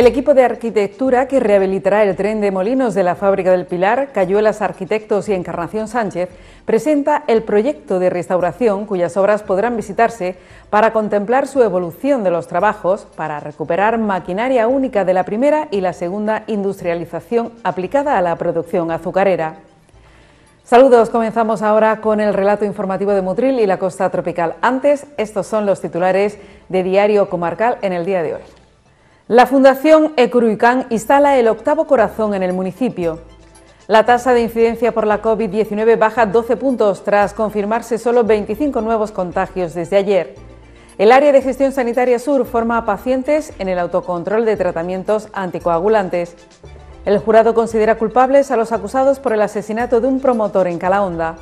El equipo de arquitectura que rehabilitará el tren de molinos de la fábrica del Pilar, Cayuelas Arquitectos y Encarnación Sánchez presenta el proyecto de restauración cuyas obras podrán visitarse para contemplar su evolución de los trabajos para recuperar maquinaria única de la primera y la segunda industrialización aplicada a la producción azucarera. Saludos, comenzamos ahora con el relato informativo de Mutril y la costa tropical. Antes, estos son los titulares de Diario Comarcal en el día de hoy. La Fundación Ecuruicán instala el octavo corazón en el municipio. La tasa de incidencia por la COVID-19 baja 12 puntos tras confirmarse solo 25 nuevos contagios desde ayer. El área de gestión sanitaria sur forma a pacientes en el autocontrol de tratamientos anticoagulantes. El jurado considera culpables a los acusados por el asesinato de un promotor en Calahonda.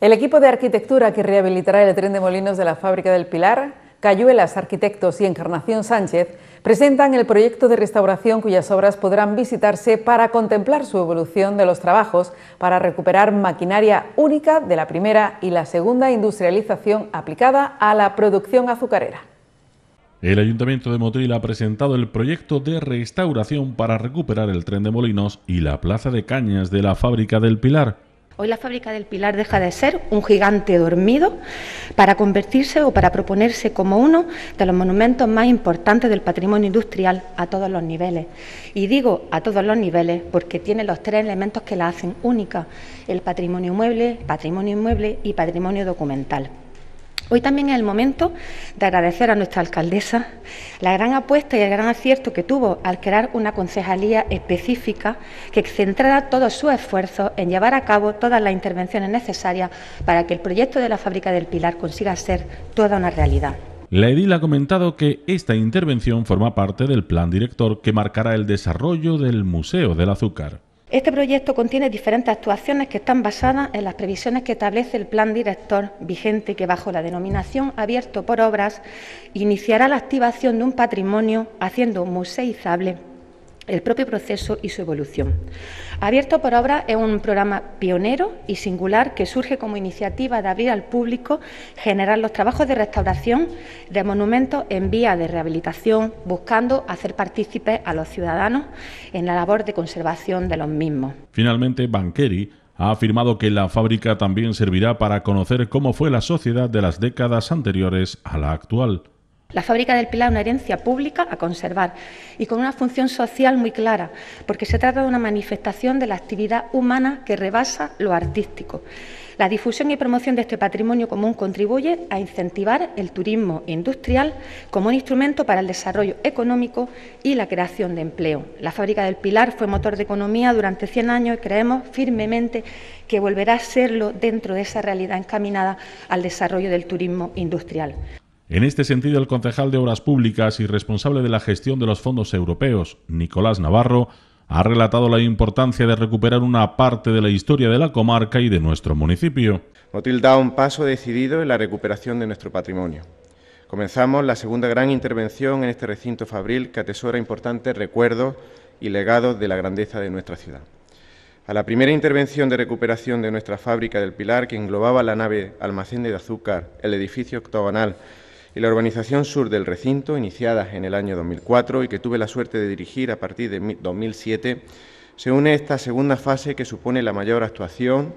El equipo de arquitectura que rehabilitará el tren de molinos de la fábrica del Pilar, Cayuelas Arquitectos y Encarnación Sánchez presentan el proyecto de restauración cuyas obras podrán visitarse para contemplar su evolución de los trabajos para recuperar maquinaria única de la primera y la segunda industrialización aplicada a la producción azucarera. El Ayuntamiento de Motril ha presentado el proyecto de restauración para recuperar el tren de molinos y la plaza de cañas de la fábrica del Pilar. Hoy la fábrica del Pilar deja de ser un gigante dormido para convertirse o para proponerse como uno de los monumentos más importantes del patrimonio industrial a todos los niveles. Y digo a todos los niveles porque tiene los tres elementos que la hacen única, el patrimonio inmueble, patrimonio inmueble y patrimonio documental. Hoy también es el momento de agradecer a nuestra alcaldesa la gran apuesta y el gran acierto que tuvo al crear una concejalía específica que centrará todo su esfuerzo en llevar a cabo todas las intervenciones necesarias para que el proyecto de la fábrica del Pilar consiga ser toda una realidad. La edil ha comentado que esta intervención forma parte del plan director que marcará el desarrollo del Museo del Azúcar. Este proyecto contiene diferentes actuaciones que están basadas en las previsiones que establece el plan director vigente que bajo la denominación Abierto por Obras iniciará la activación de un patrimonio haciendo museizable el propio proceso y su evolución. Abierto por Obra es un programa pionero y singular que surge como iniciativa de abrir al público generar los trabajos de restauración de monumentos en vía de rehabilitación, buscando hacer partícipes a los ciudadanos en la labor de conservación de los mismos. Finalmente, Banqueri ha afirmado que la fábrica también servirá para conocer cómo fue la sociedad de las décadas anteriores a la actual. La fábrica del Pilar es una herencia pública a conservar y con una función social muy clara, porque se trata de una manifestación de la actividad humana que rebasa lo artístico. La difusión y promoción de este patrimonio común contribuye a incentivar el turismo industrial como un instrumento para el desarrollo económico y la creación de empleo. La fábrica del Pilar fue motor de economía durante 100 años y creemos firmemente que volverá a serlo dentro de esa realidad encaminada al desarrollo del turismo industrial. En este sentido, el concejal de Obras Públicas y responsable de la gestión de los fondos europeos, Nicolás Navarro, ha relatado la importancia de recuperar una parte de la historia de la comarca y de nuestro municipio. Motil da un paso decidido en la recuperación de nuestro patrimonio. Comenzamos la segunda gran intervención en este recinto fabril que atesora importantes recuerdos y legados de la grandeza de nuestra ciudad. A la primera intervención de recuperación de nuestra fábrica del Pilar, que englobaba la nave almacén de azúcar, el edificio octogonal, y la urbanización sur del recinto, iniciada en el año 2004 y que tuve la suerte de dirigir a partir de 2007, se une esta segunda fase que supone la mayor actuación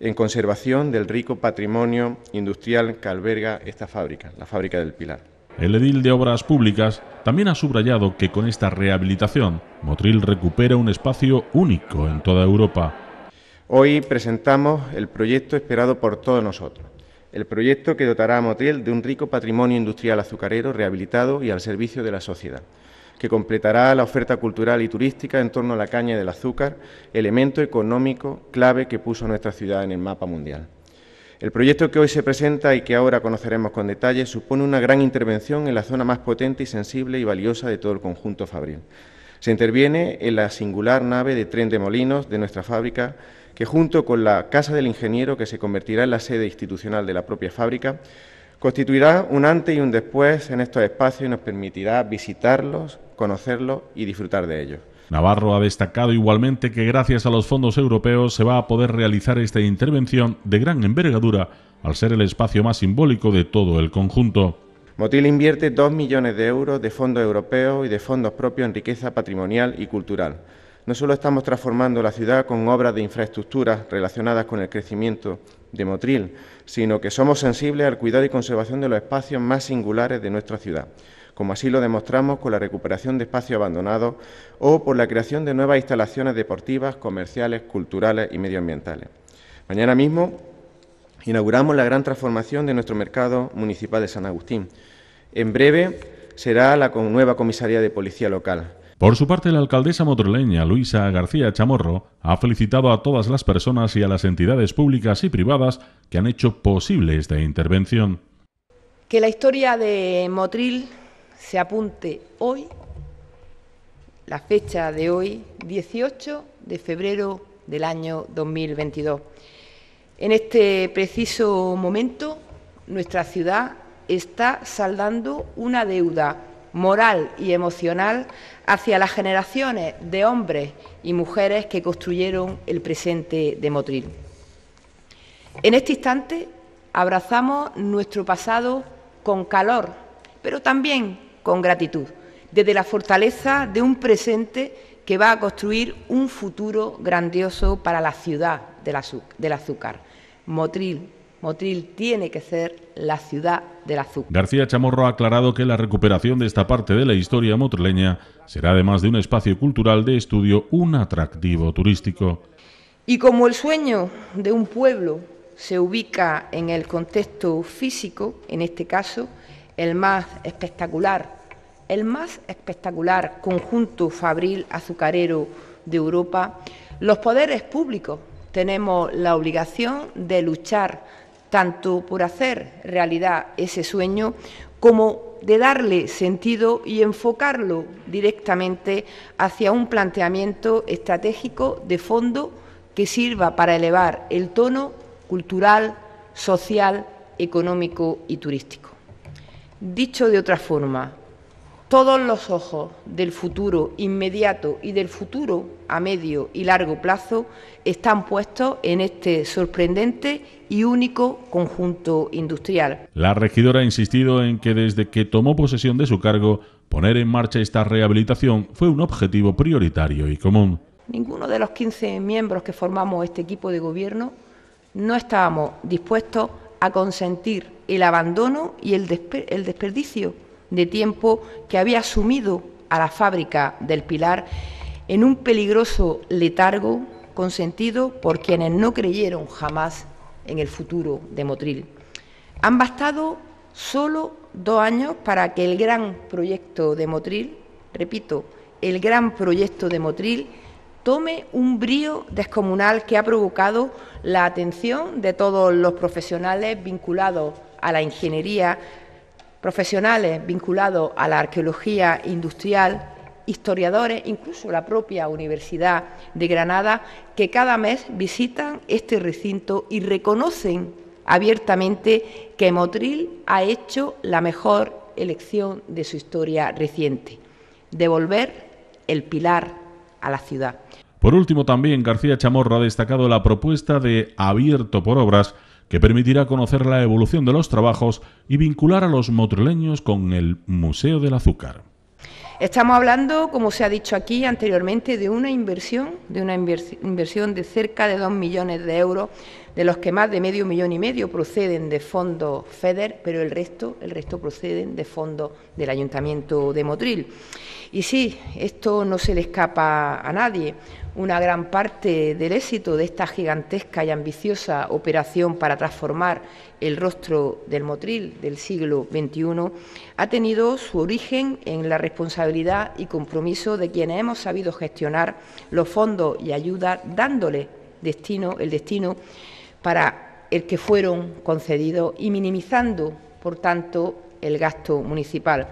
en conservación del rico patrimonio industrial que alberga esta fábrica, la fábrica del Pilar. El edil de Obras Públicas también ha subrayado que con esta rehabilitación, Motril recupera un espacio único en toda Europa. Hoy presentamos el proyecto esperado por todos nosotros el proyecto que dotará a Motril de un rico patrimonio industrial azucarero rehabilitado y al servicio de la sociedad, que completará la oferta cultural y turística en torno a la caña del azúcar, elemento económico clave que puso nuestra ciudad en el mapa mundial. El proyecto que hoy se presenta y que ahora conoceremos con detalle supone una gran intervención en la zona más potente y sensible y valiosa de todo el conjunto fabril, se interviene en la singular nave de tren de molinos de nuestra fábrica, que junto con la Casa del Ingeniero, que se convertirá en la sede institucional de la propia fábrica, constituirá un antes y un después en estos espacios y nos permitirá visitarlos, conocerlos y disfrutar de ellos. Navarro ha destacado igualmente que gracias a los fondos europeos se va a poder realizar esta intervención de gran envergadura al ser el espacio más simbólico de todo el conjunto. Motil invierte 2 millones de euros de fondos europeos y de fondos propios en riqueza patrimonial y cultural. No solo estamos transformando la ciudad con obras de infraestructuras relacionadas con el crecimiento de Motril, sino que somos sensibles al cuidado y conservación de los espacios más singulares de nuestra ciudad, como así lo demostramos con la recuperación de espacios abandonados o por la creación de nuevas instalaciones deportivas, comerciales, culturales y medioambientales. Mañana mismo inauguramos la gran transformación de nuestro mercado municipal de San Agustín. En breve será la nueva comisaría de policía local. Por su parte, la alcaldesa motrileña Luisa García Chamorro ha felicitado a todas las personas y a las entidades públicas y privadas que han hecho posible esta intervención. Que la historia de Motril se apunte hoy, la fecha de hoy, 18 de febrero del año 2022. En este preciso momento, nuestra ciudad está saldando una deuda moral y emocional hacia las generaciones de hombres y mujeres que construyeron el presente de Motril. En este instante abrazamos nuestro pasado con calor, pero también con gratitud, desde la fortaleza de un presente que va a construir un futuro grandioso para la ciudad del azúcar. Motril. Motril tiene que ser la ciudad del azúcar. García Chamorro ha aclarado que la recuperación de esta parte de la historia motrileña será además de un espacio cultural de estudio un atractivo turístico. Y como el sueño de un pueblo se ubica en el contexto físico, en este caso, el más espectacular, el más espectacular conjunto fabril azucarero de Europa, los poderes públicos tenemos la obligación de luchar tanto por hacer realidad ese sueño como de darle sentido y enfocarlo directamente hacia un planteamiento estratégico de fondo que sirva para elevar el tono cultural, social, económico y turístico. Dicho de otra forma, todos los ojos del futuro inmediato y del futuro a medio y largo plazo están puestos en este sorprendente y único conjunto industrial. La regidora ha insistido en que desde que tomó posesión de su cargo, poner en marcha esta rehabilitación fue un objetivo prioritario y común. Ninguno de los 15 miembros que formamos este equipo de gobierno no estábamos dispuestos a consentir el abandono y el, el desperdicio de tiempo que había sumido a la fábrica del Pilar en un peligroso letargo consentido por quienes no creyeron jamás en el futuro de Motril. Han bastado solo dos años para que el gran proyecto de Motril, repito, el gran proyecto de Motril, tome un brío descomunal que ha provocado la atención de todos los profesionales vinculados a la ingeniería profesionales vinculados a la arqueología industrial, historiadores, incluso la propia Universidad de Granada, que cada mes visitan este recinto y reconocen abiertamente que Motril ha hecho la mejor elección de su historia reciente, devolver el pilar a la ciudad. Por último, también García Chamorro ha destacado la propuesta de Abierto por Obras que permitirá conocer la evolución de los trabajos y vincular a los motrileños con el Museo del Azúcar. Estamos hablando, como se ha dicho aquí anteriormente, de una inversión, de una inversión de cerca de 2 millones de euros de los que más de medio millón y medio proceden de fondos FEDER, pero el resto, el resto proceden de fondos del Ayuntamiento de Motril. Y sí, esto no se le escapa a nadie. Una gran parte del éxito de esta gigantesca y ambiciosa operación para transformar el rostro del Motril del siglo XXI ha tenido su origen en la responsabilidad y compromiso de quienes hemos sabido gestionar los fondos y ayudas dándole destino, el destino para el que fueron concedidos y minimizando, por tanto, el gasto municipal.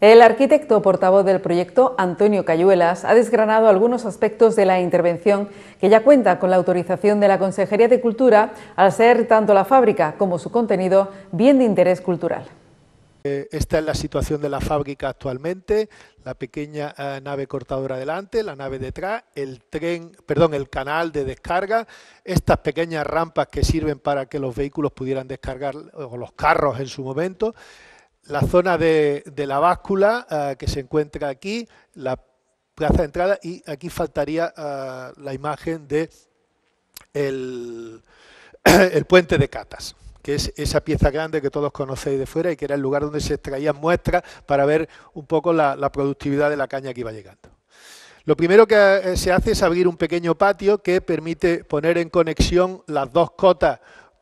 El arquitecto portavoz del proyecto, Antonio Cayuelas, ha desgranado algunos aspectos de la intervención que ya cuenta con la autorización de la Consejería de Cultura al ser tanto la fábrica como su contenido bien de interés cultural. Esta es la situación de la fábrica actualmente, la pequeña eh, nave cortadora delante, la nave detrás, el tren, perdón, el canal de descarga, estas pequeñas rampas que sirven para que los vehículos pudieran descargar o los carros en su momento, la zona de, la báscula eh, que se encuentra aquí, la plaza de entrada y aquí faltaría eh, la imagen de el puente de Catas que es esa pieza grande que todos conocéis de fuera y que era el lugar donde se extraían muestras para ver un poco la, productividad de la caña que iba llegando. Lo primero que eh, se hace es abrir un pequeño patio que permite poner en conexión las dos cotas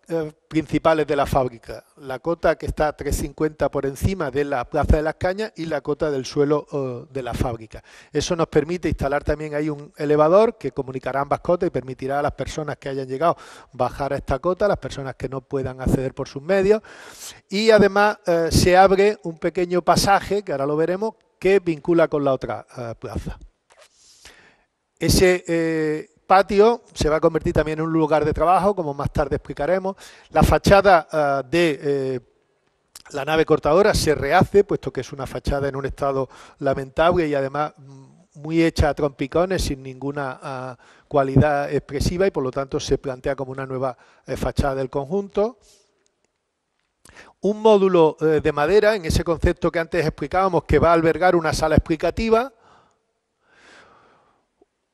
eh, principales de la fábrica, la cota que está a 3,50 por encima de la Plaza de las Cañas y la cota del suelo eh, de la fábrica. Eso nos permite instalar también ahí un elevador que comunicará ambas cotas y permitirá a las personas que hayan llegado bajar a esta cota, las personas que no puedan acceder por sus medios. Y además eh, se abre un pequeño pasaje, que ahora lo veremos, que vincula con la otra plaza. Ese patio se va a convertir también en un lugar de trabajo, como más tarde explicaremos. La fachada eh, de eh, la nave cortadora se rehace, puesto que es una fachada en un estado lamentable y además mm, muy hecha a trompicones, sin ninguna ah, cualidad expresiva y por lo tanto se plantea como una nueva eh, fachada del conjunto un módulo de madera, en ese concepto que antes explicábamos, que va a albergar una sala explicativa,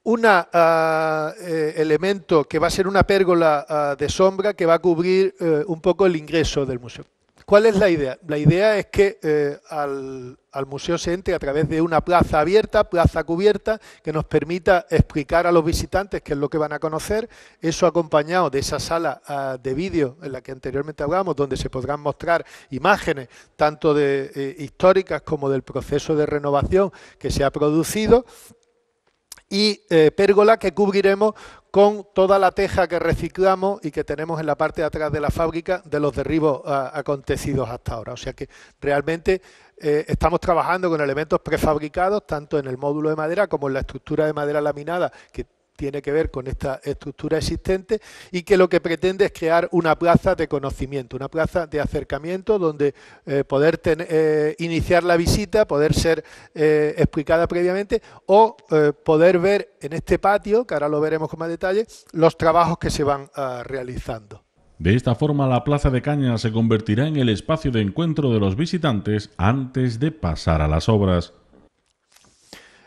un ah, eh, elemento que va a ser una pérgola ah, de sombra que va a cubrir eh, un poco el ingreso del museo. ¿Cuál es la idea? La idea es que eh, al, museo se entre a través de una plaza abierta, plaza cubierta, que nos permita explicar a los visitantes qué es lo que van a conocer, eso acompañado de esa sala ah, de vídeo en la que anteriormente hablábamos... donde se podrán mostrar imágenes tanto de, históricas como del proceso de renovación que se ha producido y eh, pérgola que cubriremos con toda la teja que reciclamos y que tenemos en la parte de atrás de la fábrica de los derribos ah, acontecidos hasta ahora. O sea que realmente eh, estamos trabajando con elementos prefabricados, tanto en el módulo de madera como en la estructura de madera laminada, que tiene que ver con esta estructura existente y que lo que pretende es crear una plaza de conocimiento, una plaza de acercamiento donde eh, poder eh, iniciar la visita, poder ser eh, explicada previamente o poder ver en este patio, que ahora lo veremos con más detalle, los trabajos que se van ah, realizando. De esta forma, la Plaza de Caña se convertirá en el espacio de encuentro de los visitantes antes de pasar a las obras.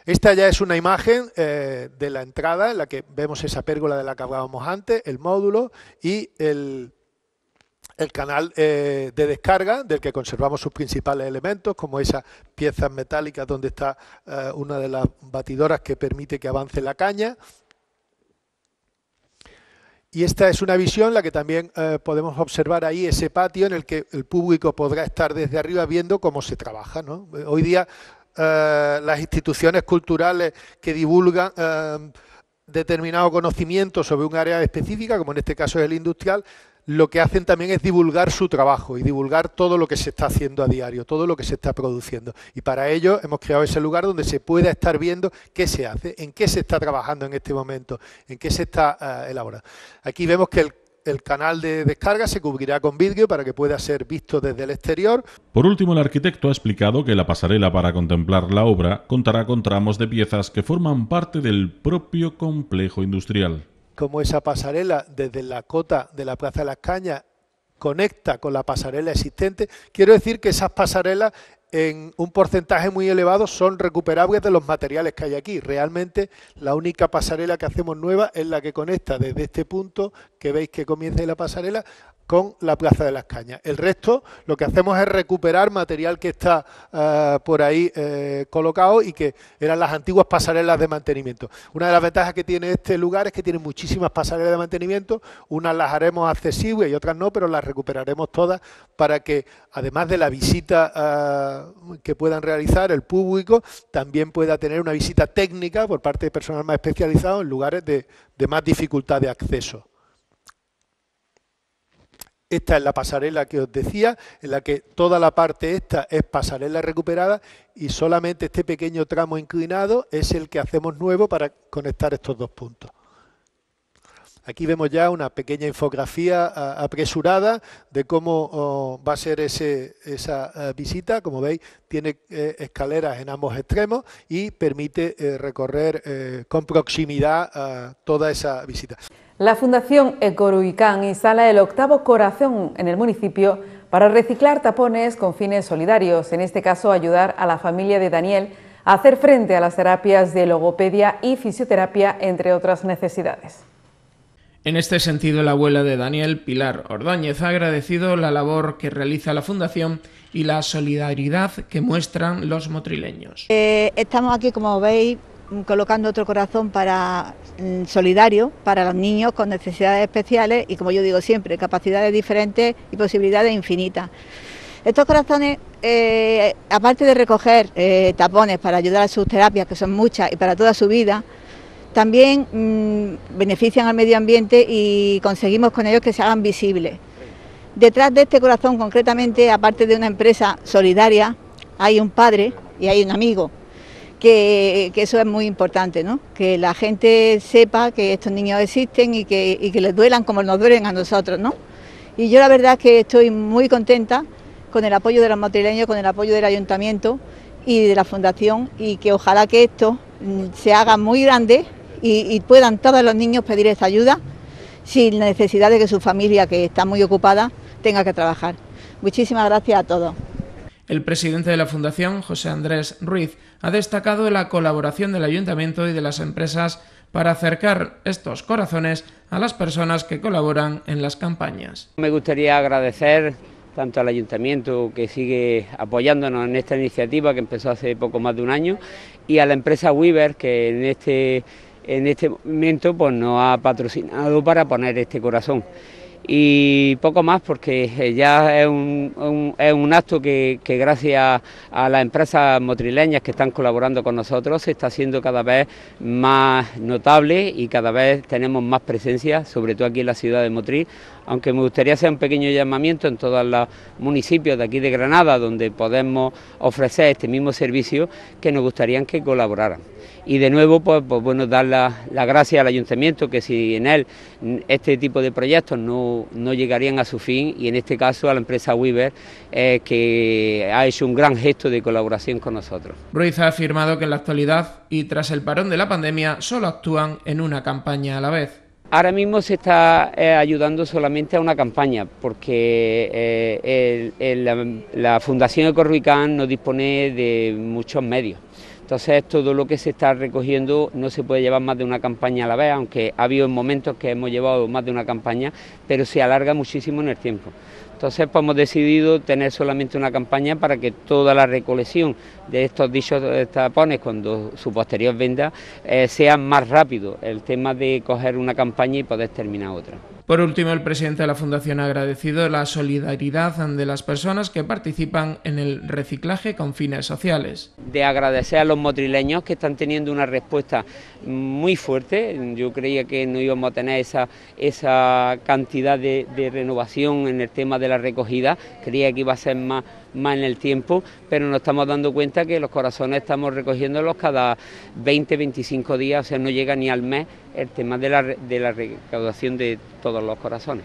Esta ya es una imagen eh, de la entrada en la que vemos esa pérgola de la que hablábamos antes, el módulo y el, canal eh, de descarga del que conservamos sus principales elementos, como esas piezas metálicas donde está eh, una de las batidoras que permite que avance la caña. Y esta es una visión la que también podemos observar ahí ese patio en el que el público podrá estar desde arriba viendo cómo se trabaja. ¿no? Hoy día eh, las instituciones culturales que divulgan eh, determinado conocimiento sobre un área específica, como en este caso es el industrial, lo que hacen también es divulgar su trabajo y divulgar todo lo que se está haciendo a diario, todo lo que se está produciendo. Y para ello hemos creado ese lugar donde se pueda estar viendo qué se hace, en qué se está trabajando en este momento, en qué se está eh, elaborando. Aquí vemos que el el canal de descarga se cubrirá con vidrio para que pueda ser visto desde el exterior. Por último, el arquitecto ha explicado que la pasarela para contemplar la obra contará con tramos de piezas que forman parte del propio complejo industrial. Como esa pasarela desde la cota de la Plaza de las Cañas conecta con la pasarela existente, quiero decir que esas pasarelas en un porcentaje muy elevado son recuperables de los materiales que hay aquí. Realmente la única pasarela que hacemos nueva es la que conecta desde este punto que veis que comienza la pasarela con la Plaza de las Cañas. El resto lo que hacemos es recuperar material que está eh, por ahí eh, colocado y que eran las antiguas pasarelas de mantenimiento. Una de las ventajas que tiene este lugar es que tiene muchísimas pasarelas de mantenimiento, unas las haremos accesibles y otras no, pero las recuperaremos todas para que además de la visita eh, que puedan realizar el público, también pueda tener una visita técnica por parte de personal más especializado en lugares de más dificultad de acceso. Esta es la pasarela que os decía, en la que toda la parte esta es pasarela recuperada y solamente este pequeño tramo inclinado es el que hacemos nuevo para conectar estos dos puntos. Aquí vemos ya una pequeña infografía apresurada de cómo oh, va a ser ese, esa eh, visita. Como veis, tiene eh, escaleras en ambos extremos y permite eh, recorrer con proximidad toda esa visita. La Fundación Ecoruicán instala el octavo corazón en el municipio para reciclar tapones con fines solidarios, en este caso ayudar a la familia de Daniel a hacer frente a las terapias de logopedia y fisioterapia, entre otras necesidades. En este sentido, la abuela de Daniel, Pilar Ordáñez, ha agradecido la labor que realiza la Fundación y la solidaridad que muestran los motrileños. Eh, estamos aquí, como veis, Mm, colocando otro corazón para mm, solidario para los niños con necesidades especiales y como yo digo siempre, capacidades diferentes y posibilidades infinitas. Estos corazones, eh, aparte de recoger eh, tapones para ayudar a sus terapias, que son muchas y para toda su vida, también mm, benefician al medio ambiente y conseguimos con ellos que se hagan visibles. Detrás de este corazón concretamente, aparte de una empresa solidaria, hay un padre y hay un amigo que, eso es muy importante, ¿no? que la gente sepa que estos niños existen y que, les duelan como nos duelen a nosotros. ¿no? Y yo la verdad es que estoy muy contenta con el apoyo de los matrileños... con el apoyo del ayuntamiento y de la fundación y que ojalá que esto mm, se haga muy grande y, puedan todos los niños pedir esta ayuda sin necesidad de que su familia, que está muy ocupada, tenga que trabajar. Muchísimas gracias a todos. El presidente de la Fundación, José Andrés Ruiz, ha destacado la colaboración del ayuntamiento y de las empresas para acercar estos corazones a las personas que colaboran en las campañas. Me gustaría agradecer tanto al ayuntamiento que sigue apoyándonos en esta iniciativa que empezó hace poco más de un año y a la empresa Weaver que en este, en este momento pues, nos ha patrocinado para poner este corazón y poco más porque ya es un, es un acto que, que, gracias a las empresas motrileñas que están colaborando con nosotros se está haciendo cada vez más notable y cada vez tenemos más presencia, sobre todo aquí en la ciudad de Motril, aunque me gustaría hacer un pequeño llamamiento en todos los municipios de aquí de Granada donde podemos ofrecer este mismo servicio que nos gustaría que colaboraran. Y de nuevo, pues, pues bueno, dar las la gracias al ayuntamiento que si en él este tipo de proyectos no, llegarían a su fin y en este caso a la empresa Weaver eh, que ha hecho un gran gesto de colaboración con nosotros. Ruiz ha afirmado que en la actualidad y tras el parón de la pandemia solo actúan en una campaña a la vez. Ahora mismo se está eh, ayudando solamente a una campaña, porque eh, la, la, Fundación Ecorruicán no dispone de muchos medios. Entonces todo lo que se está recogiendo no se puede llevar más de una campaña a la vez, aunque ha habido momentos que hemos llevado más de una campaña, pero se alarga muchísimo en el tiempo. Entonces pues, hemos decidido tener solamente una campaña para que toda la recolección de estos dichos tapones cuando su posterior venda eh, sea más rápido. El tema de coger una campaña y poder terminar otra. Por último, el presidente de la Fundación ha agradecido la solidaridad de las personas que participan en el reciclaje con fines sociales. De agradecer a los motrileños que están teniendo una respuesta muy fuerte. Yo creía que no íbamos a tener esa, esa cantidad de, renovación en el tema de la recogida. Creía que iba a ser más más en el tiempo, pero nos estamos dando cuenta que los corazones estamos recogiéndolos cada 20, 25 días, o sea, no llega ni al mes el tema de la, recaudación de todos los corazones.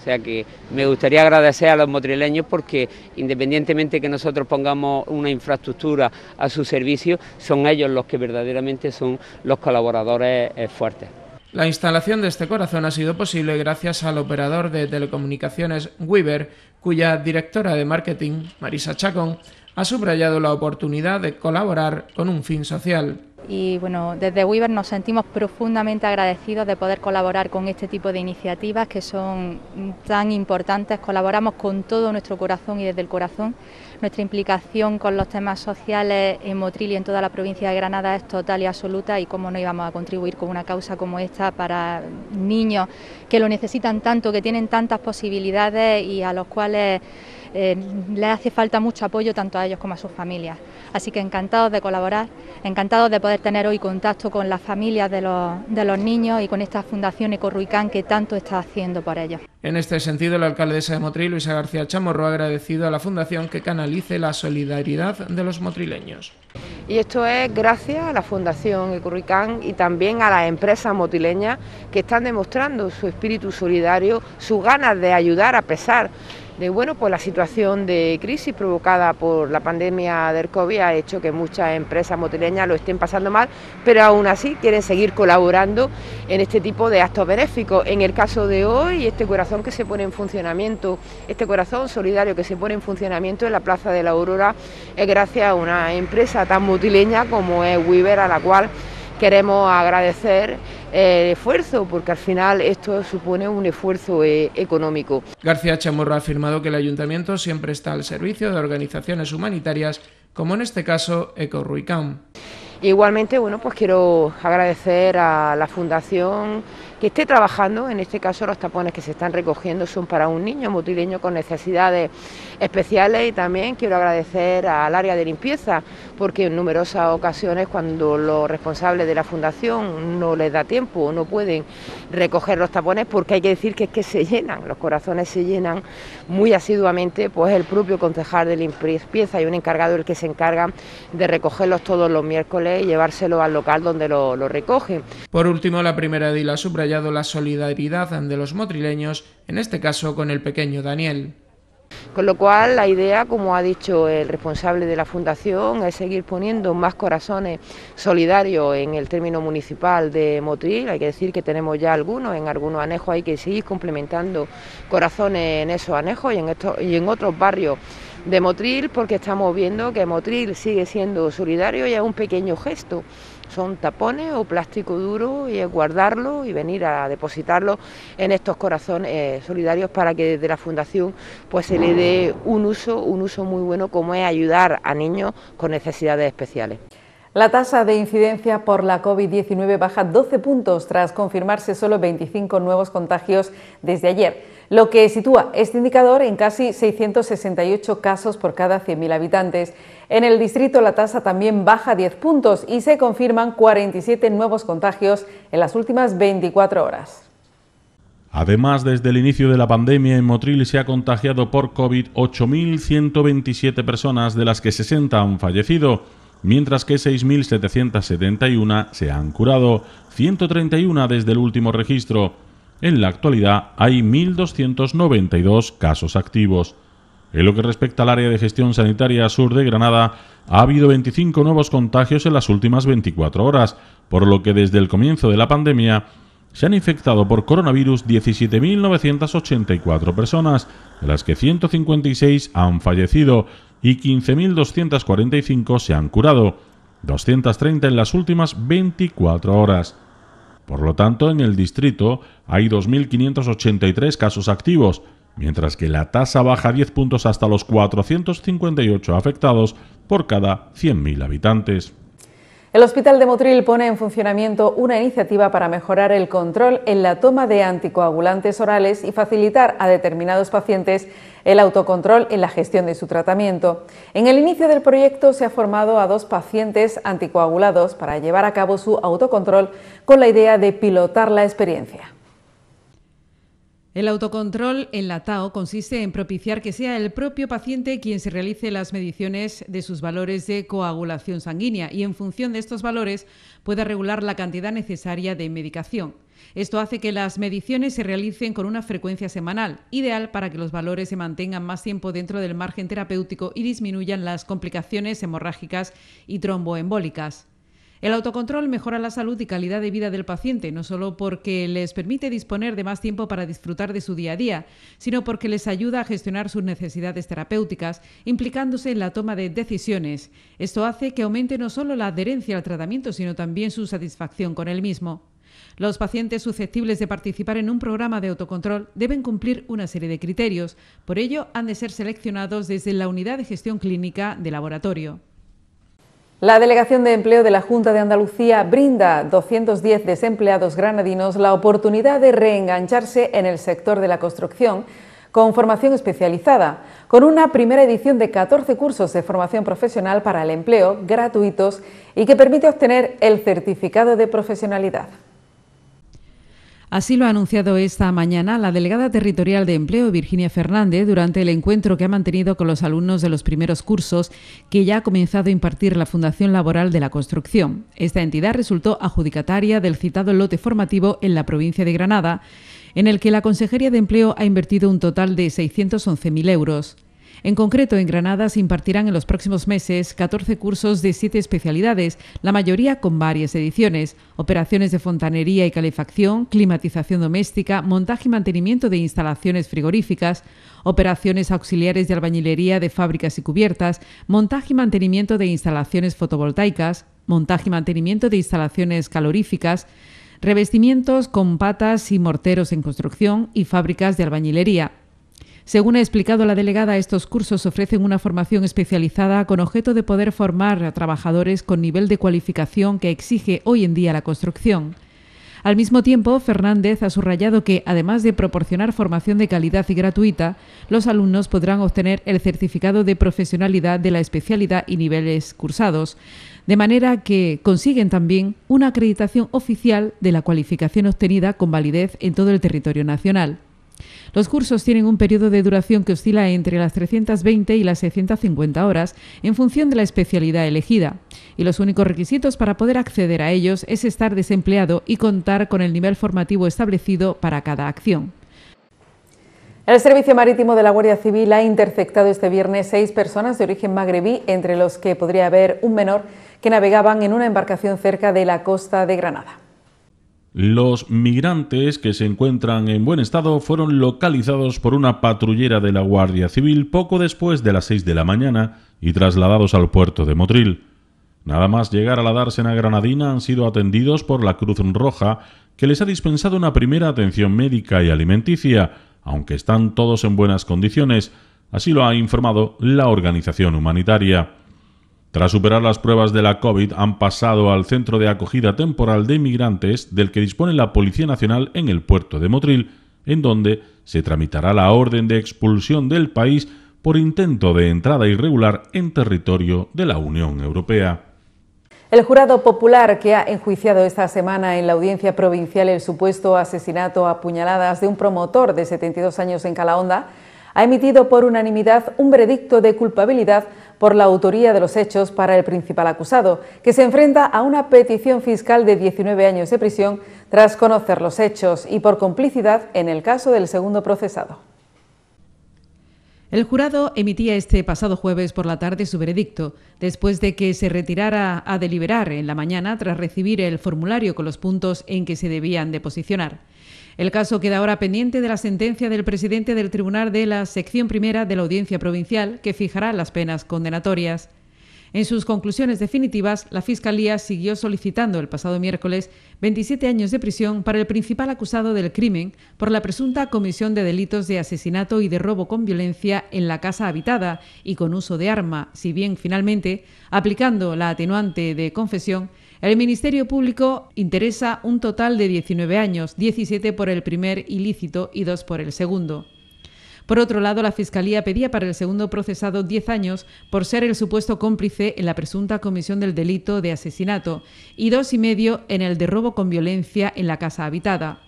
O sea que me gustaría agradecer a los motrileños porque independientemente que nosotros pongamos una infraestructura a su servicio, son ellos los que verdaderamente son los colaboradores eh, fuertes. La instalación de este corazón ha sido posible gracias al operador de telecomunicaciones Weaver, cuya directora de marketing, Marisa Chacón, ha subrayado la oportunidad de colaborar con un fin social. Y bueno, desde Weaver nos sentimos profundamente agradecidos de poder colaborar con este tipo de iniciativas que son tan importantes. Colaboramos con todo nuestro corazón y desde el corazón. Nuestra implicación con los temas sociales en Motril y en toda la provincia de Granada es total y absoluta y cómo no íbamos a contribuir con una causa como esta para niños que lo necesitan tanto, que tienen tantas posibilidades y a los cuales eh, ...le hace falta mucho apoyo tanto a ellos como a sus familias. Así que encantados de colaborar, encantados de poder tener hoy contacto con las familias de los, niños y con esta Fundación Ecorruicán que tanto está haciendo por ellos. En este sentido, la alcaldesa de Motril, Luisa García Chamorro, ha agradecido a la Fundación que canalice la solidaridad de los motrileños. Y esto es gracias a la Fundación Ecorruicán... y también a las empresas motrileñas... que están demostrando su espíritu solidario, sus ganas de ayudar a pesar de bueno, pues la situación de crisis provocada por la pandemia del COVID ha hecho que muchas empresas motileñas lo estén pasando mal, pero aún así quieren seguir colaborando en este tipo de actos benéficos. En el caso de hoy, este corazón que se pone en funcionamiento, este corazón solidario que se pone en funcionamiento en la Plaza de la Aurora es gracias a una empresa tan motileña como es Weaver, a la cual queremos agradecer eh, el esfuerzo, porque al final esto supone un esfuerzo eh, económico. García Chamorro ha afirmado que el ayuntamiento siempre está al servicio de organizaciones humanitarias, como en este caso Eco Ruicam. Igualmente, bueno, pues quiero agradecer a la Fundación que esté trabajando, en este caso los tapones que se están recogiendo son para un niño motileño con necesidades especiales y también quiero agradecer al área de limpieza porque en numerosas ocasiones cuando los responsables de la fundación no les da tiempo, ...o no pueden recoger los tapones porque hay que decir que es que se llenan, los corazones se llenan muy asiduamente, pues el propio concejal de limpieza y un encargado el que se encarga de recogerlos todos los miércoles y llevárselos al local donde lo, lo recogen. Por último, la primera edil ha subrayado la solidaridad de los motrileños, en este caso con el pequeño Daniel. Con lo cual la idea, como ha dicho el responsable de la Fundación, es seguir poniendo más corazones solidarios en el término municipal de Motril. Hay que decir que tenemos ya algunos, en algunos anejos hay que seguir complementando corazones en esos anejos y en, y en otros barrios de Motril porque estamos viendo que Motril sigue siendo solidario y es un pequeño gesto. Son tapones o plástico duro y es guardarlo y venir a depositarlo en estos corazones eh, solidarios para que desde la Fundación pues se le dé un uso, un uso muy bueno como es ayudar a niños con necesidades especiales. La tasa de incidencia por la COVID-19 baja 12 puntos tras confirmarse solo 25 nuevos contagios desde ayer, lo que sitúa este indicador en casi 668 casos por cada 100.000 habitantes. En el distrito la tasa también baja 10 puntos y se confirman 47 nuevos contagios en las últimas 24 horas. Además, desde el inicio de la pandemia en Motril se ha contagiado por COVID 8.127 personas, de las que 60 han fallecido mientras que 6.771 se han curado, 131 desde el último registro. En la actualidad hay 1.292 casos activos. En lo que respecta al área de gestión sanitaria sur de Granada, ha habido 25 nuevos contagios en las últimas 24 horas, por lo que desde el comienzo de la pandemia se han infectado por coronavirus 17.984 personas, de las que 156 han fallecido, y 15.245 se han curado, 230 en las últimas 24 horas. Por lo tanto, en el distrito hay 2.583 casos activos, mientras que la tasa baja 10 puntos hasta los 458 afectados por cada 100.000 habitantes. El Hospital de Motril pone en funcionamiento una iniciativa para mejorar el control en la toma de anticoagulantes orales y facilitar a determinados pacientes el autocontrol en la gestión de su tratamiento. En el inicio del proyecto se ha formado a dos pacientes anticoagulados para llevar a cabo su autocontrol con la idea de pilotar la experiencia. El autocontrol en la TAO consiste en propiciar que sea el propio paciente quien se realice las mediciones de sus valores de coagulación sanguínea y en función de estos valores pueda regular la cantidad necesaria de medicación. Esto hace que las mediciones se realicen con una frecuencia semanal, ideal para que los valores se mantengan más tiempo dentro del margen terapéutico y disminuyan las complicaciones hemorrágicas y tromboembólicas. El autocontrol mejora la salud y calidad de vida del paciente, no solo porque les permite disponer de más tiempo para disfrutar de su día a día, sino porque les ayuda a gestionar sus necesidades terapéuticas, implicándose en la toma de decisiones. Esto hace que aumente no solo la adherencia al tratamiento, sino también su satisfacción con el mismo. Los pacientes susceptibles de participar en un programa de autocontrol deben cumplir una serie de criterios, por ello han de ser seleccionados desde la unidad de gestión clínica de laboratorio. La Delegación de Empleo de la Junta de Andalucía brinda a 210 desempleados granadinos la oportunidad de reengancharse en el sector de la construcción con formación especializada, con una primera edición de 14 cursos de formación profesional para el empleo gratuitos y que permite obtener el certificado de profesionalidad. Así lo ha anunciado esta mañana la delegada territorial de empleo, Virginia Fernández, durante el encuentro que ha mantenido con los alumnos de los primeros cursos que ya ha comenzado a impartir la Fundación Laboral de la Construcción. Esta entidad resultó adjudicataria del citado lote formativo en la provincia de Granada, en el que la Consejería de Empleo ha invertido un total de 611.000 euros. En concreto, en Granada se impartirán en los próximos meses 14 cursos de 7 especialidades, la mayoría con varias ediciones, operaciones de fontanería y calefacción, climatización doméstica, montaje y mantenimiento de instalaciones frigoríficas, operaciones auxiliares de albañilería de fábricas y cubiertas, montaje y mantenimiento de instalaciones fotovoltaicas, montaje y mantenimiento de instalaciones caloríficas, revestimientos con patas y morteros en construcción y fábricas de albañilería. Según ha explicado la delegada, estos cursos ofrecen una formación especializada con objeto de poder formar a trabajadores con nivel de cualificación que exige hoy en día la construcción. Al mismo tiempo, Fernández ha subrayado que, además de proporcionar formación de calidad y gratuita, los alumnos podrán obtener el certificado de profesionalidad de la especialidad y niveles cursados, de manera que consiguen también una acreditación oficial de la cualificación obtenida con validez en todo el territorio nacional. Los cursos tienen un periodo de duración que oscila entre las 320 y las 650 horas en función de la especialidad elegida. Y los únicos requisitos para poder acceder a ellos es estar desempleado y contar con el nivel formativo establecido para cada acción. El Servicio Marítimo de la Guardia Civil ha interceptado este viernes seis personas de origen magrebí, entre los que podría haber un menor, que navegaban en una embarcación cerca de la costa de Granada. Los migrantes que se encuentran en buen estado fueron localizados por una patrullera de la Guardia Civil poco después de las 6 de la mañana y trasladados al puerto de Motril. Nada más llegar a la dársena granadina han sido atendidos por la Cruz Roja, que les ha dispensado una primera atención médica y alimenticia, aunque están todos en buenas condiciones, así lo ha informado la organización humanitaria. Tras superar las pruebas de la COVID, han pasado al centro de acogida temporal de inmigrantes del que dispone la Policía Nacional en el puerto de Motril, en donde se tramitará la orden de expulsión del país por intento de entrada irregular en territorio de la Unión Europea. El jurado popular que ha enjuiciado esta semana en la audiencia provincial el supuesto asesinato a puñaladas de un promotor de 72 años en Calahonda ha emitido por unanimidad un veredicto de culpabilidad por la autoría de los hechos para el principal acusado, que se enfrenta a una petición fiscal de 19 años de prisión tras conocer los hechos y por complicidad en el caso del segundo procesado. El jurado emitía este pasado jueves por la tarde su veredicto, después de que se retirara a deliberar en la mañana tras recibir el formulario con los puntos en que se debían posicionar. El caso queda ahora pendiente de la sentencia del presidente del Tribunal de la Sección Primera de la Audiencia Provincial, que fijará las penas condenatorias. En sus conclusiones definitivas, la Fiscalía siguió solicitando el pasado miércoles 27 años de prisión para el principal acusado del crimen por la presunta comisión de delitos de asesinato y de robo con violencia en la casa habitada y con uso de arma, si bien finalmente, aplicando la atenuante de confesión, el Ministerio Público interesa un total de 19 años, 17 por el primer ilícito y 2 por el segundo. Por otro lado, la Fiscalía pedía para el segundo procesado 10 años por ser el supuesto cómplice en la presunta comisión del delito de asesinato y dos y medio en el de robo con violencia en la casa habitada.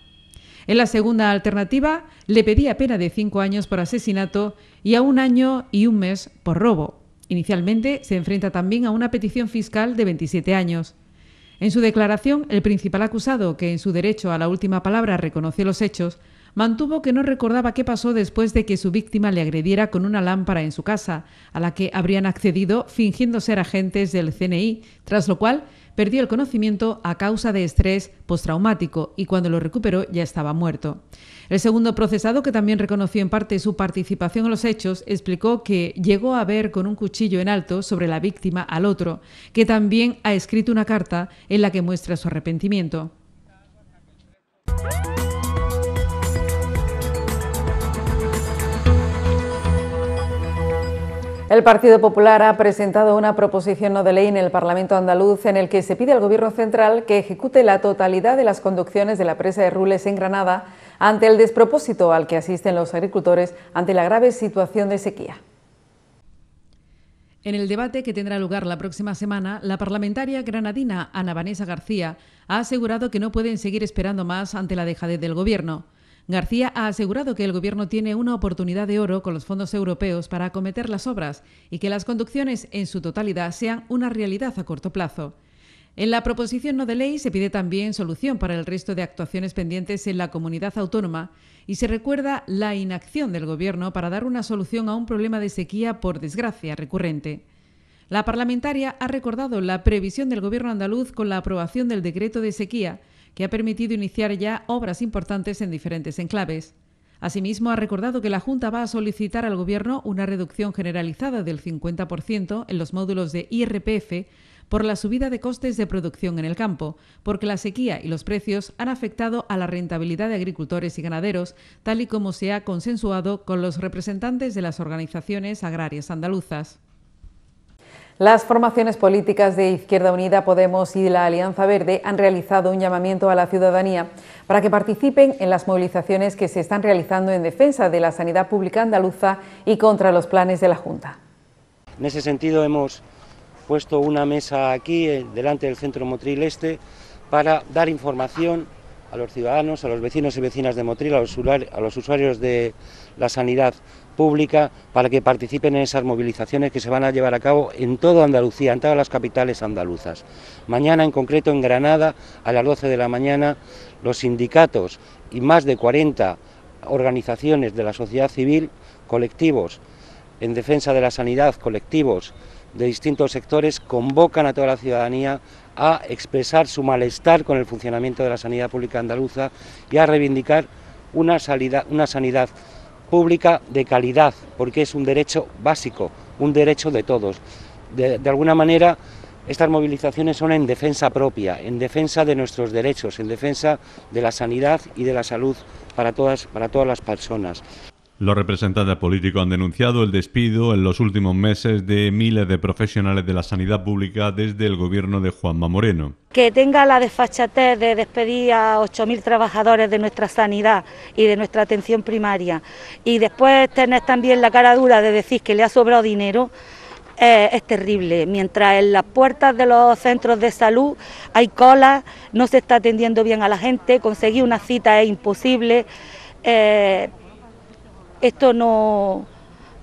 En la segunda alternativa, le pedía pena de cinco años por asesinato y a un año y un mes por robo. Inicialmente, se enfrenta también a una petición fiscal de 27 años. En su declaración, el principal acusado, que en su derecho a la última palabra reconoció los hechos, mantuvo que no recordaba qué pasó después de que su víctima le agrediera con una lámpara en su casa, a la que habrían accedido fingiendo ser agentes del CNI, tras lo cual perdió el conocimiento a causa de estrés postraumático y cuando lo recuperó ya estaba muerto. El segundo procesado, que también reconoció en parte su participación en los hechos, explicó que llegó a ver con un cuchillo en alto sobre la víctima al otro, que también ha escrito una carta en la que muestra su arrepentimiento. El Partido Popular ha presentado una proposición no de ley en el Parlamento andaluz en el que se pide al Gobierno central que ejecute la totalidad de las conducciones de la presa de Rules en Granada ante el despropósito al que asisten los agricultores ante la grave situación de sequía. En el debate que tendrá lugar la próxima semana, la parlamentaria granadina Ana Vanessa García ha asegurado que no pueden seguir esperando más ante la dejadez del Gobierno. García ha asegurado que el Gobierno tiene una oportunidad de oro con los fondos europeos para acometer las obras y que las conducciones en su totalidad sean una realidad a corto plazo. En la proposición no de ley se pide también solución para el resto de actuaciones pendientes en la comunidad autónoma y se recuerda la inacción del Gobierno para dar una solución a un problema de sequía, por desgracia, recurrente. La parlamentaria ha recordado la previsión del Gobierno andaluz con la aprobación del decreto de sequía que ha permitido iniciar ya obras importantes en diferentes enclaves. Asimismo, ha recordado que la Junta va a solicitar al Gobierno una reducción generalizada del 50% en los módulos de IRPF por la subida de costes de producción en el campo, porque la sequía y los precios han afectado a la rentabilidad de agricultores y ganaderos, tal y como se ha consensuado con los representantes de las organizaciones agrarias andaluzas. Las formaciones políticas de Izquierda Unida, Podemos y la Alianza Verde han realizado un llamamiento a la ciudadanía para que participen en las movilizaciones que se están realizando en defensa de la sanidad pública andaluza y contra los planes de la Junta. En ese sentido hemos puesto una mesa aquí eh, delante del Centro Motril Este para dar información a los ciudadanos, a los vecinos y vecinas de Motril, a los, usuarios de la sanidad pública para que participen en esas movilizaciones que se van a llevar a cabo en toda Andalucía, en todas las capitales andaluzas. Mañana en concreto en Granada a las 12 de la mañana los sindicatos y más de 40 organizaciones de la sociedad civil, colectivos en defensa de la sanidad, colectivos de distintos sectores convocan a toda la ciudadanía a expresar su malestar con el funcionamiento de la sanidad pública andaluza y a reivindicar una, salida, una sanidad pública de calidad, porque es un derecho básico, un derecho de todos. De, alguna manera, estas movilizaciones son en defensa propia, en defensa de nuestros derechos, en defensa de la sanidad y de la salud para todas, para todas las personas. Los representantes políticos han denunciado el despido en los últimos meses de miles de profesionales de la sanidad pública desde el gobierno de Juanma Moreno. Que tenga la desfachatez de despedir a 8.000 trabajadores de nuestra sanidad y de nuestra atención primaria y después tener también la cara dura de decir que le ha sobrado dinero, eh, es terrible. Mientras en las puertas de los centros de salud hay colas, no se está atendiendo bien a la gente, conseguir una cita es imposible. Eh, esto no,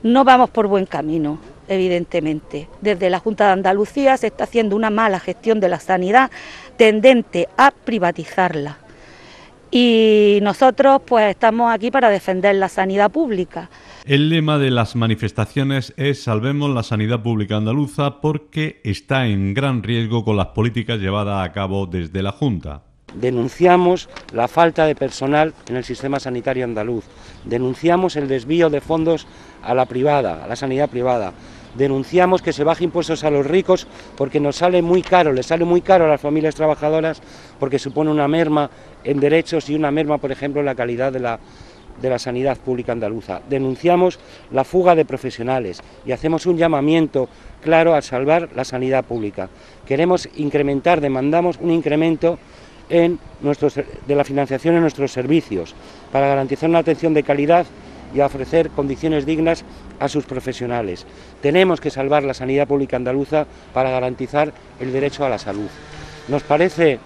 no vamos por buen camino, evidentemente. Desde la Junta de Andalucía se está haciendo una mala gestión de la sanidad tendente a privatizarla. Y nosotros pues estamos aquí para defender la sanidad pública. El lema de las manifestaciones es Salvemos la sanidad pública andaluza porque está en gran riesgo con las políticas llevadas a cabo desde la Junta. Denunciamos la falta de personal en el sistema sanitario andaluz. Denunciamos el desvío de fondos a la privada, a la sanidad privada. Denunciamos que se baje impuestos a los ricos porque nos sale muy caro, le sale muy caro a las familias trabajadoras porque supone una merma en derechos y una merma, por ejemplo, en la calidad de la, de la sanidad pública andaluza. Denunciamos la fuga de profesionales y hacemos un llamamiento claro a salvar la sanidad pública. Queremos incrementar, demandamos un incremento nuestros, de la financiación en nuestros servicios, para garantizar una atención de calidad y ofrecer condiciones dignas a sus profesionales. Tenemos que salvar la sanidad pública andaluza para garantizar el derecho a la salud. Nos parece,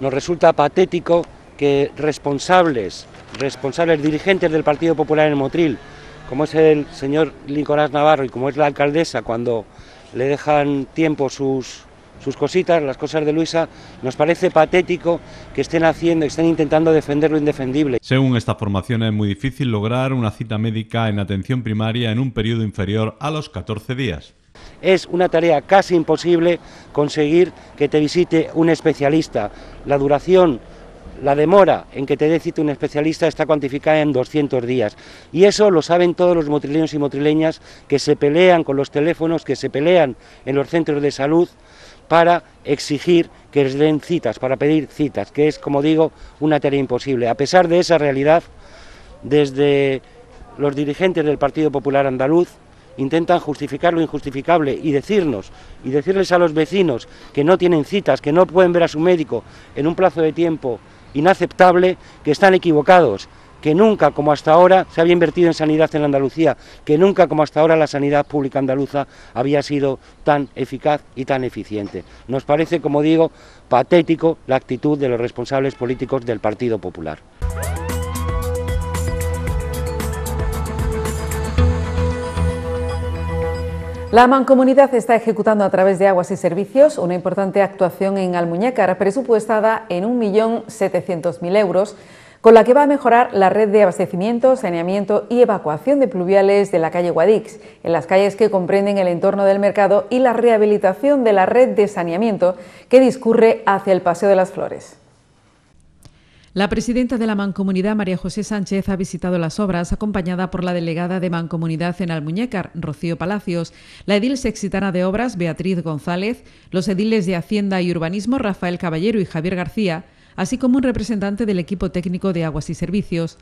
nos resulta patético que responsables, responsables dirigentes del Partido Popular en Motril, como es el señor Nicolás Navarro y como es la alcaldesa, cuando le dejan tiempo sus sus cositas, las cosas de Luisa, nos parece patético que estén haciendo, que estén intentando defender lo indefendible. Según esta formación es muy difícil lograr una cita médica en atención primaria en un periodo inferior a los 14 días. Es una tarea casi imposible conseguir que te visite un especialista. La duración la demora en que te dé cita un especialista está cuantificada en 200 días. Y eso lo saben todos los motrileños y motrileñas que se pelean con los teléfonos, que se pelean en los centros de salud para exigir que les den citas, para pedir citas, que es, como digo, una tarea imposible. A pesar de esa realidad, desde los dirigentes del Partido Popular Andaluz intentan justificar lo injustificable y decirnos, y decirles a los vecinos que no tienen citas, que no pueden ver a su médico en un plazo de tiempo inaceptable, que están equivocados, que nunca como hasta ahora se había invertido en sanidad en Andalucía, que nunca como hasta ahora la sanidad pública andaluza había sido tan eficaz y tan eficiente. Nos parece, como digo, patético la actitud de los responsables políticos del Partido Popular. La mancomunidad está ejecutando a través de Aguas y Servicios una importante actuación en Almuñécar, presupuestada en 1.700.000 euros con la que va a mejorar la red de abastecimiento, saneamiento y evacuación de pluviales de la calle Guadix, en las calles que comprenden el entorno del mercado y la rehabilitación de la red de saneamiento que discurre hacia el Paseo de las Flores. La presidenta de la Mancomunidad, María José Sánchez, ha visitado las obras acompañada por la delegada de Mancomunidad en Almuñécar, Rocío Palacios, la edil sexitana de obras, Beatriz González, los ediles de Hacienda y Urbanismo, Rafael Caballero y Javier García, así como un representante del equipo técnico de aguas y servicios.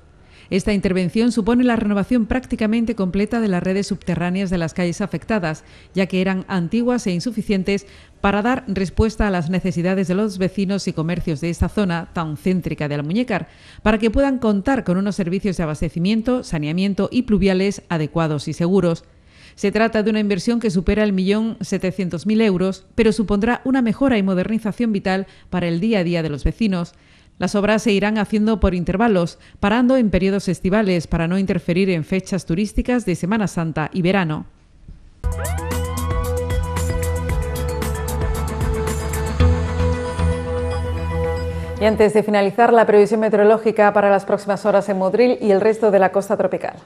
Esta intervención supone la renovación prácticamente completa de las redes subterráneas de las calles afectadas, ya que eran antiguas e insuficientes para dar respuesta a las necesidades de los vecinos y comercios de esta zona tan céntrica de Almuñécar, para que puedan contar con unos servicios de abastecimiento, saneamiento y pluviales adecuados y seguros. Se trata de una inversión que supera el millón setecientos mil euros, pero supondrá una mejora y modernización vital para el día a día de los vecinos. Las obras se irán haciendo por intervalos, parando en periodos estivales para no interferir en fechas turísticas de Semana Santa y verano. Y antes de finalizar, la previsión meteorológica para las próximas horas en Modril y el resto de la costa tropical.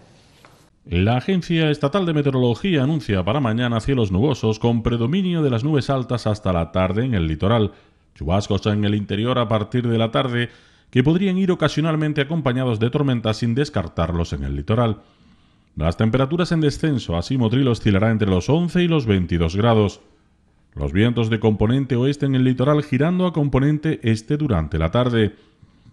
La Agencia Estatal de Meteorología anuncia para mañana cielos nubosos con predominio de las nubes altas hasta la tarde en el litoral, chubascos en el interior a partir de la tarde que podrían ir ocasionalmente acompañados de tormentas sin descartarlos en el litoral. Las temperaturas en descenso, así Motril oscilará entre los 11 y los 22 grados. Los vientos de componente oeste en el litoral girando a componente este durante la tarde.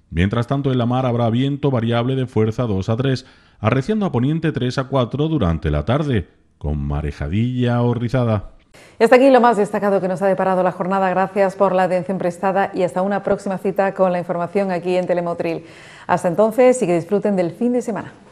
Mientras tanto en la mar habrá viento variable de fuerza 2 a 3 arreciando a poniente 3 a 4 durante la tarde, con marejadilla o rizada. Hasta aquí lo más destacado que nos ha deparado la jornada. Gracias por la atención prestada y hasta una próxima cita con la información aquí en Telemotril. Hasta entonces y que disfruten del fin de semana.